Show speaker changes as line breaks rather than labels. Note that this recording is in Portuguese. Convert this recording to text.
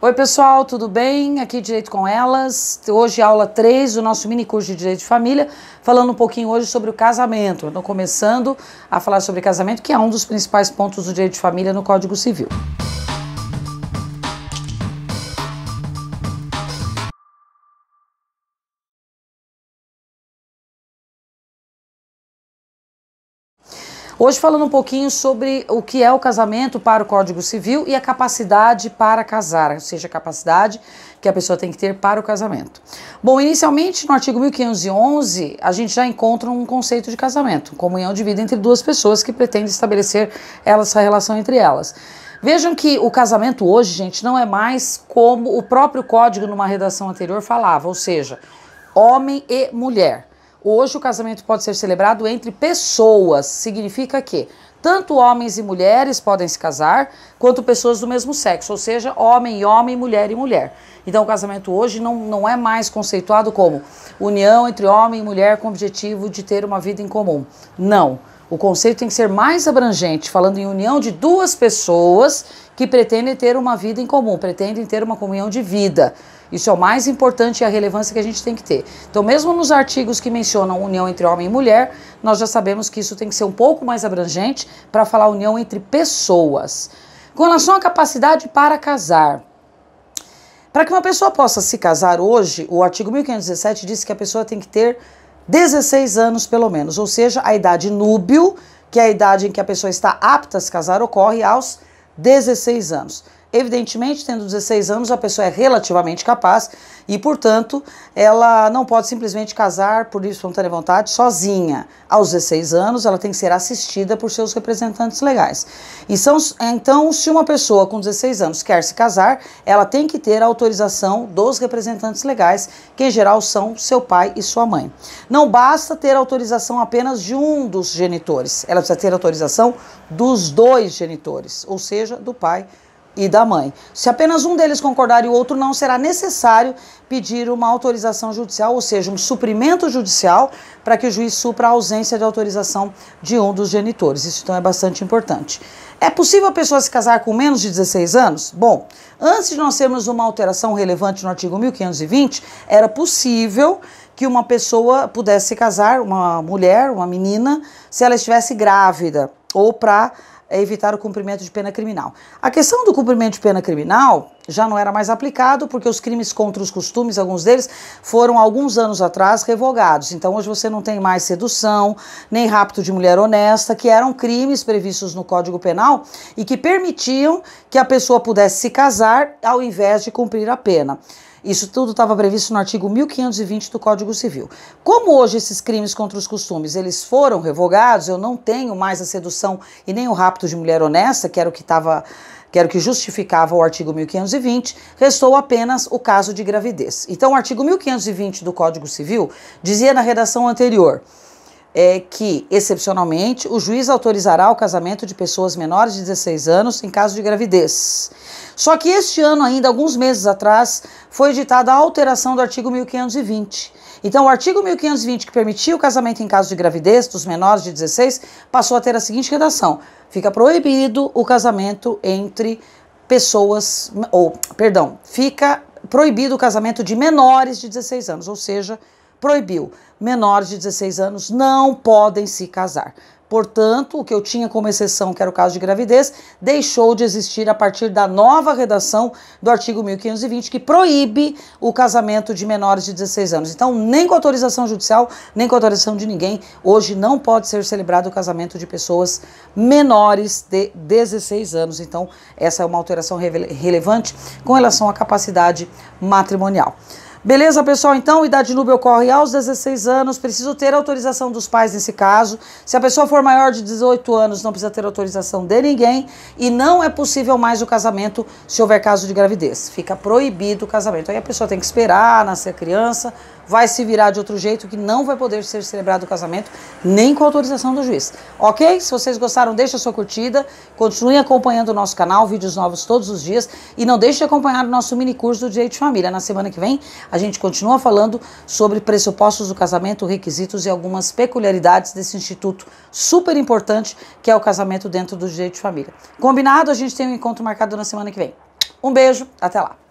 Oi, pessoal, tudo bem? Aqui Direito com Elas. Hoje, aula 3 do nosso mini curso de Direito de Família, falando um pouquinho hoje sobre o casamento. Estou começando a falar sobre casamento, que é um dos principais pontos do direito de família no Código Civil. Hoje falando um pouquinho sobre o que é o casamento para o Código Civil e a capacidade para casar, ou seja, a capacidade que a pessoa tem que ter para o casamento. Bom, inicialmente no artigo 1511 a gente já encontra um conceito de casamento, comunhão de vida entre duas pessoas que pretende estabelecer essa relação entre elas. Vejam que o casamento hoje, gente, não é mais como o próprio código numa redação anterior falava, ou seja, homem e mulher. Hoje o casamento pode ser celebrado entre pessoas, significa que tanto homens e mulheres podem se casar, quanto pessoas do mesmo sexo, ou seja, homem e homem, mulher e mulher. Então, o casamento hoje não, não é mais conceituado como união entre homem e mulher com o objetivo de ter uma vida em comum. Não. O conceito tem que ser mais abrangente, falando em união de duas pessoas que pretendem ter uma vida em comum, pretendem ter uma comunhão de vida. Isso é o mais importante e a relevância que a gente tem que ter. Então, mesmo nos artigos que mencionam união entre homem e mulher, nós já sabemos que isso tem que ser um pouco mais abrangente para falar união entre pessoas. Com relação à capacidade para casar, para que uma pessoa possa se casar hoje, o artigo 1517 diz que a pessoa tem que ter 16 anos pelo menos, ou seja, a idade núbil, que é a idade em que a pessoa está apta a se casar, ocorre aos 16 anos. Evidentemente, tendo 16 anos, a pessoa é relativamente capaz e, portanto, ela não pode simplesmente casar por espontânea vontade sozinha. Aos 16 anos, ela tem que ser assistida por seus representantes legais. E são, então, se uma pessoa com 16 anos quer se casar, ela tem que ter a autorização dos representantes legais, que em geral são seu pai e sua mãe. Não basta ter autorização apenas de um dos genitores, ela precisa ter autorização dos dois genitores, ou seja, do pai e e da mãe. Se apenas um deles concordar e o outro não, será necessário pedir uma autorização judicial, ou seja, um suprimento judicial, para que o juiz supra a ausência de autorização de um dos genitores. Isso então é bastante importante. É possível a pessoa se casar com menos de 16 anos? Bom, antes de nós termos uma alteração relevante no artigo 1520, era possível que uma pessoa pudesse se casar, uma mulher, uma menina, se ela estivesse grávida ou para evitar o cumprimento de pena criminal. A questão do cumprimento de pena criminal já não era mais aplicado porque os crimes contra os costumes, alguns deles, foram alguns anos atrás revogados. Então hoje você não tem mais sedução, nem rapto de mulher honesta, que eram crimes previstos no Código Penal e que permitiam que a pessoa pudesse se casar ao invés de cumprir a pena. Isso tudo estava previsto no artigo 1520 do Código Civil. Como hoje esses crimes contra os costumes eles foram revogados, eu não tenho mais a sedução e nem o rapto de mulher honesta, que era o que estava que era o que justificava o artigo 1520, restou apenas o caso de gravidez. Então, o artigo 1520 do Código Civil dizia na redação anterior: é que, excepcionalmente, o juiz autorizará o casamento de pessoas menores de 16 anos em caso de gravidez. Só que este ano, ainda alguns meses atrás, foi editada a alteração do artigo 1520. Então, o artigo 1520, que permitia o casamento em caso de gravidez dos menores de 16, passou a ter a seguinte redação: fica proibido o casamento entre pessoas, ou, perdão, fica proibido o casamento de menores de 16 anos, ou seja, proibiu. Menores de 16 anos não podem se casar. Portanto, o que eu tinha como exceção, que era o caso de gravidez, deixou de existir a partir da nova redação do artigo 1520, que proíbe o casamento de menores de 16 anos. Então, nem com autorização judicial, nem com autorização de ninguém, hoje não pode ser celebrado o casamento de pessoas menores de 16 anos. Então, essa é uma alteração relevante com relação à capacidade matrimonial. Beleza, pessoal? Então, idade nube ocorre aos 16 anos, preciso ter autorização dos pais nesse caso. Se a pessoa for maior de 18 anos, não precisa ter autorização de ninguém e não é possível mais o casamento se houver caso de gravidez. Fica proibido o casamento. Aí a pessoa tem que esperar nascer a criança, vai se virar de outro jeito que não vai poder ser celebrado o casamento nem com autorização do juiz. OK? Se vocês gostaram, deixa a sua curtida, continue acompanhando o nosso canal, vídeos novos todos os dias e não deixe de acompanhar o nosso mini curso do Direito de Família na semana que vem a gente continua falando sobre pressupostos do casamento, requisitos e algumas peculiaridades desse instituto super importante que é o casamento dentro do direito de família. Combinado? A gente tem um encontro marcado na semana que vem. Um beijo, até lá!